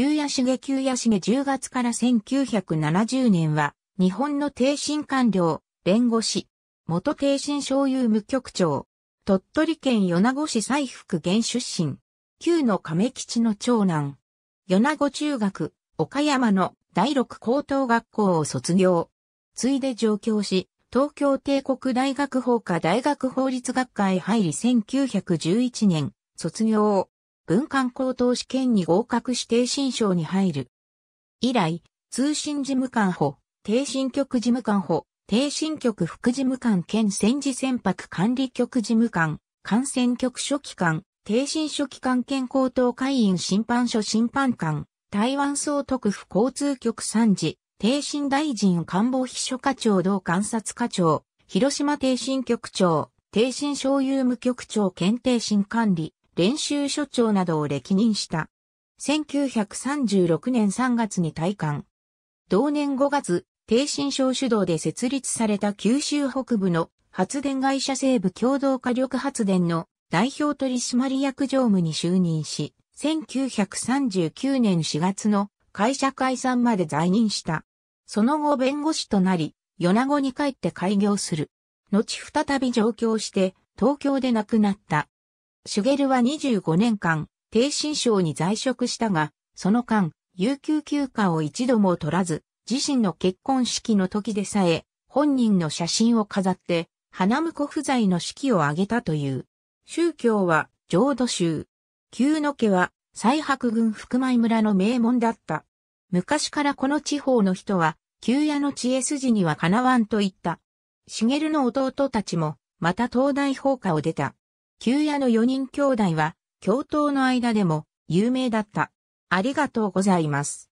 旧屋重旧屋重10月から1970年は、日本の帝身官僚、弁護士、元帝身省有無局長、鳥取県米子市西福原出身、旧の亀吉の長男、米子中学、岡山の第六高等学校を卒業。ついで上京し、東京帝国大学法科大学法律学科へ入り1911年、卒業。文官高等試験に合格し定新賞に入る。以来、通信事務官補、定新局事務官補、定新局副事務官兼戦時船舶管理局事務官、艦船局書記官、定新書記官兼高等会員審判所審判官、台湾総督府交通局参事、定新大臣官房秘書課長同監察課長、広島定新局長、定新省有務局長兼定新管理、練習所長などを歴任した。1936年3月に退官。同年5月、低新省主導で設立された九州北部の発電会社西部共同火力発電の代表取締役常務に就任し、1939年4月の会社解散まで在任した。その後弁護士となり、米子に帰って開業する。後再び上京して、東京で亡くなった。シュゲルは25年間、低心症に在職したが、その間、有給休暇を一度も取らず、自身の結婚式の時でさえ、本人の写真を飾って、花婿不在の式を挙げたという。宗教は、浄土宗。旧野家は、西白郡福米村の名門だった。昔からこの地方の人は、旧野の知恵筋にはかなわんと言った。茂の弟たちも、また東大法科を出た。旧屋の4人兄弟は、教頭の間でも有名だった。ありがとうございます。